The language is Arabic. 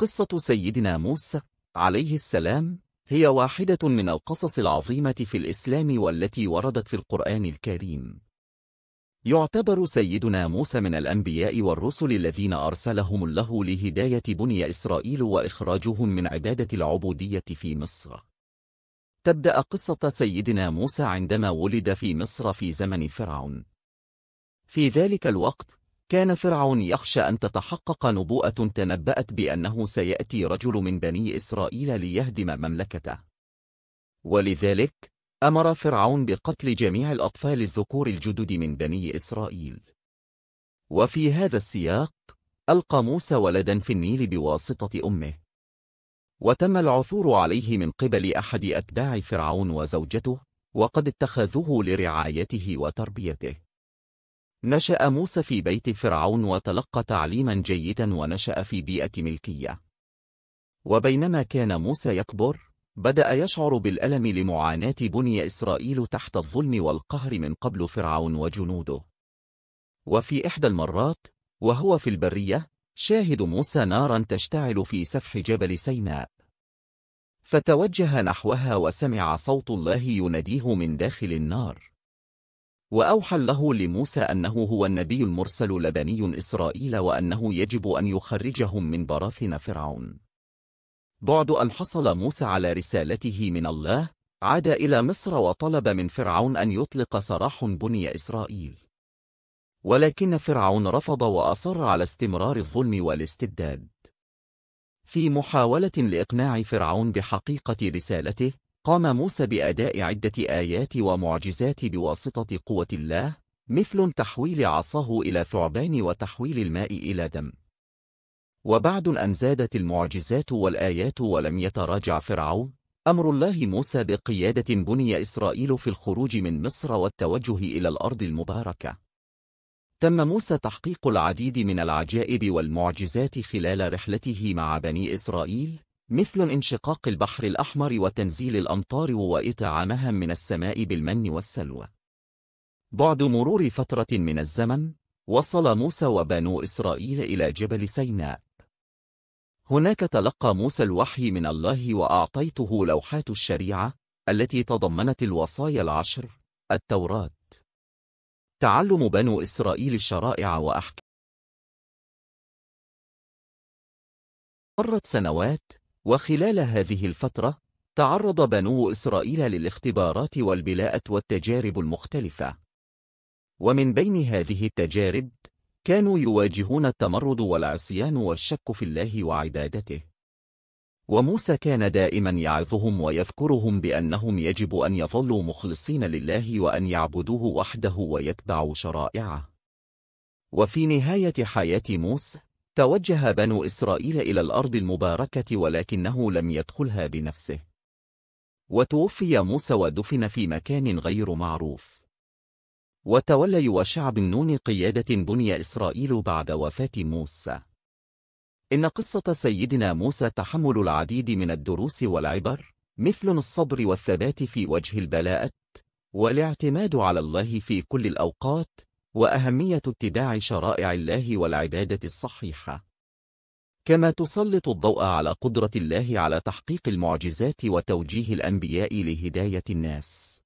قصة سيدنا موسى عليه السلام هي واحدة من القصص العظيمة في الإسلام والتي وردت في القرآن الكريم يعتبر سيدنا موسى من الأنبياء والرسل الذين أرسلهم الله لهداية بني إسرائيل وإخراجهم من عبادة العبودية في مصر تبدأ قصة سيدنا موسى عندما ولد في مصر في زمن فرعون في ذلك الوقت كان فرعون يخشى أن تتحقق نبوءة تنبأت بأنه سيأتي رجل من بني إسرائيل ليهدم مملكته ولذلك أمر فرعون بقتل جميع الأطفال الذكور الجدد من بني إسرائيل وفي هذا السياق ألقى موسى ولدا في النيل بواسطة أمه وتم العثور عليه من قبل أحد أتباع فرعون وزوجته وقد اتخذوه لرعايته وتربيته نشأ موسى في بيت فرعون وتلقى تعليما جيدا ونشأ في بيئة ملكية. وبينما كان موسى يكبر، بدأ يشعر بالألم لمعاناة بني إسرائيل تحت الظلم والقهر من قبل فرعون وجنوده. وفي إحدى المرات، وهو في البرية، شاهد موسى نارا تشتعل في سفح جبل سيناء. فتوجه نحوها وسمع صوت الله يناديه من داخل النار. وأوحى الله لموسى أنه هو النبي المرسل لبني إسرائيل وأنه يجب أن يخرجهم من براثن فرعون بعد أن حصل موسى على رسالته من الله عاد إلى مصر وطلب من فرعون أن يطلق سراح بني إسرائيل ولكن فرعون رفض وأصر على استمرار الظلم والاستبداد في محاولة لإقناع فرعون بحقيقة رسالته قام موسى بأداء عدة آيات ومعجزات بواسطة قوة الله مثل تحويل عصاه إلى ثعبان وتحويل الماء إلى دم وبعد أن زادت المعجزات والآيات ولم يتراجع فرعون أمر الله موسى بقيادة بني إسرائيل في الخروج من مصر والتوجه إلى الأرض المباركة تم موسى تحقيق العديد من العجائب والمعجزات خلال رحلته مع بني إسرائيل مثل انشقاق البحر الأحمر وتنزيل الأمطار وإطعامها من السماء بالمن والسلوى. بعد مرور فترة من الزمن، وصل موسى وبنو إسرائيل إلى جبل سيناء. هناك تلقى موسى الوحي من الله وأعطيته لوحات الشريعة التي تضمنت الوصايا العشر التوراة تعلم بنو إسرائيل الشرائع وأحكام مرت سنوات وخلال هذه الفترة تعرض بنو إسرائيل للاختبارات والبلاءة والتجارب المختلفة ومن بين هذه التجارب كانوا يواجهون التمرد والعصيان والشك في الله وعبادته وموسى كان دائما يعظهم ويذكرهم بأنهم يجب أن يظلوا مخلصين لله وأن يعبدوه وحده ويتبعوا شرائعه وفي نهاية حياة موسى توجه بنو إسرائيل إلى الأرض المباركة ولكنه لم يدخلها بنفسه وتوفي موسى ودفن في مكان غير معروف وتولى يوشع بن نون قيادة بني إسرائيل بعد وفاة موسى إن قصة سيدنا موسى تحمل العديد من الدروس والعبر مثل الصبر والثبات في وجه البلاءات والاعتماد على الله في كل الأوقات وأهمية اتباع شرائع الله والعبادة الصحيحة كما تسلط الضوء على قدرة الله على تحقيق المعجزات وتوجيه الأنبياء لهداية الناس